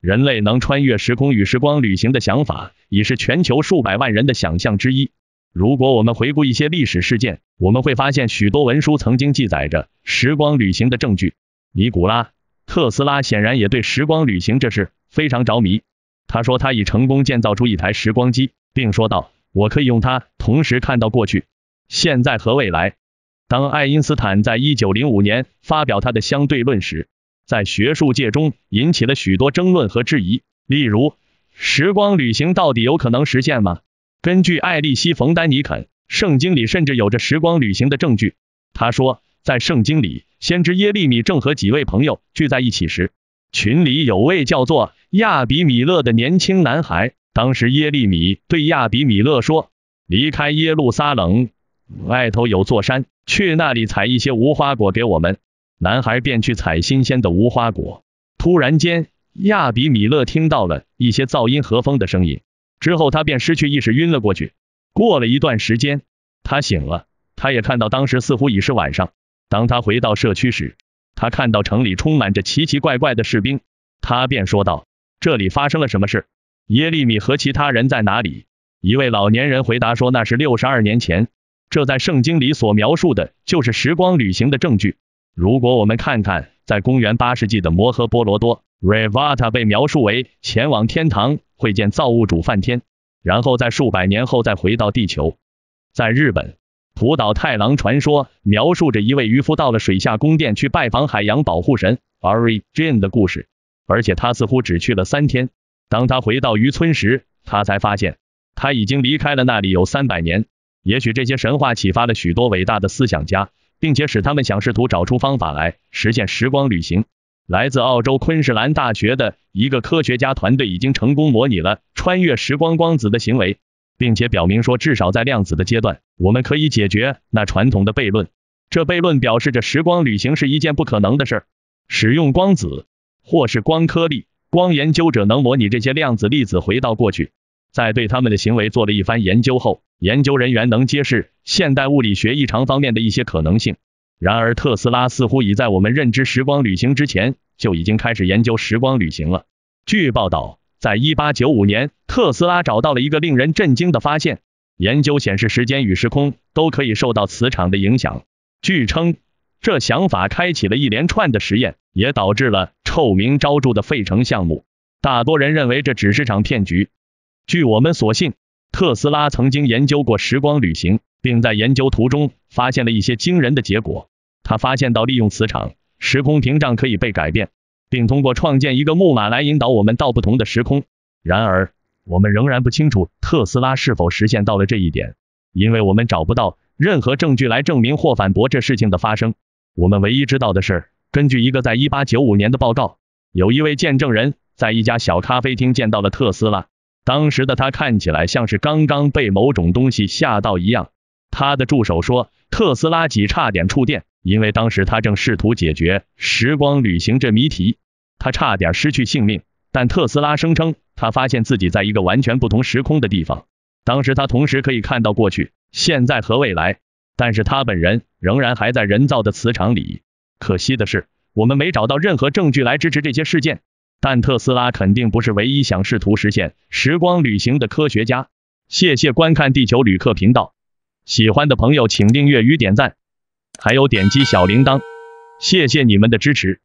人类能穿越时空与时光旅行的想法，已是全球数百万人的想象之一。如果我们回顾一些历史事件，我们会发现许多文书曾经记载着时光旅行的证据。尼古拉·特斯拉显然也对时光旅行这事非常着迷。他说他已成功建造出一台时光机，并说道：“我可以用它同时看到过去、现在和未来。”当爱因斯坦在一九零五年发表他的相对论时，在学术界中引起了许多争论和质疑，例如，时光旅行到底有可能实现吗？根据艾利希·冯丹尼肯，圣经里甚至有着时光旅行的证据。他说，在圣经里，先知耶利米正和几位朋友聚在一起时，群里有位叫做亚比米勒的年轻男孩。当时耶利米对亚比米勒说：“离开耶路撒冷，外头有座山，去那里采一些无花果给我们。”男孩便去采新鲜的无花果。突然间，亚比米勒听到了一些噪音和风的声音，之后他便失去意识，晕了过去。过了一段时间，他醒了，他也看到当时似乎已是晚上。当他回到社区时，他看到城里充满着奇奇怪怪的士兵。他便说道：“这里发生了什么事？耶利米和其他人在哪里？”一位老年人回答说：“那是六十二年前，这在圣经里所描述的就是时光旅行的证据。”如果我们看看，在公元八世纪的摩诃波罗多 r e v a t a 被描述为前往天堂会见造物主梵天，然后在数百年后再回到地球。在日本，土岛太郎传说描述着一位渔夫到了水下宫殿去拜访海洋保护神 Arijin 的故事，而且他似乎只去了三天。当他回到渔村时，他才发现他已经离开了那里有三百年。也许这些神话启发了许多伟大的思想家。并且使他们想试图找出方法来实现时光旅行。来自澳洲昆士兰大学的一个科学家团队已经成功模拟了穿越时光光子的行为，并且表明说，至少在量子的阶段，我们可以解决那传统的悖论。这悖论表示着时光旅行是一件不可能的事。使用光子或是光颗粒，光研究者能模拟这些量子粒子回到过去。在对他们的行为做了一番研究后，研究人员能揭示现代物理学异常方面的一些可能性。然而，特斯拉似乎已在我们认知时光旅行之前就已经开始研究时光旅行了。据报道，在1895年，特斯拉找到了一个令人震惊的发现。研究显示，时间与时空都可以受到磁场的影响。据称，这想法开启了一连串的实验，也导致了臭名昭著的费城项目。大多人认为这只是场骗局。据我们所信，特斯拉曾经研究过时光旅行，并在研究途中发现了一些惊人的结果。他发现到利用磁场，时空屏障可以被改变，并通过创建一个木马来引导我们到不同的时空。然而，我们仍然不清楚特斯拉是否实现到了这一点，因为我们找不到任何证据来证明或反驳这事情的发生。我们唯一知道的是，根据一个在一八九五年的报告，有一位见证人在一家小咖啡厅见到了特斯拉。当时的他看起来像是刚刚被某种东西吓到一样。他的助手说，特斯拉几差点触电，因为当时他正试图解决时光旅行这谜题，他差点失去性命。但特斯拉声称，他发现自己在一个完全不同时空的地方。当时他同时可以看到过去、现在和未来，但是他本人仍然还在人造的磁场里。可惜的是，我们没找到任何证据来支持这些事件。但特斯拉肯定不是唯一想试图实现时光旅行的科学家。谢谢观看《地球旅客》频道，喜欢的朋友请订阅与点赞，还有点击小铃铛，谢谢你们的支持。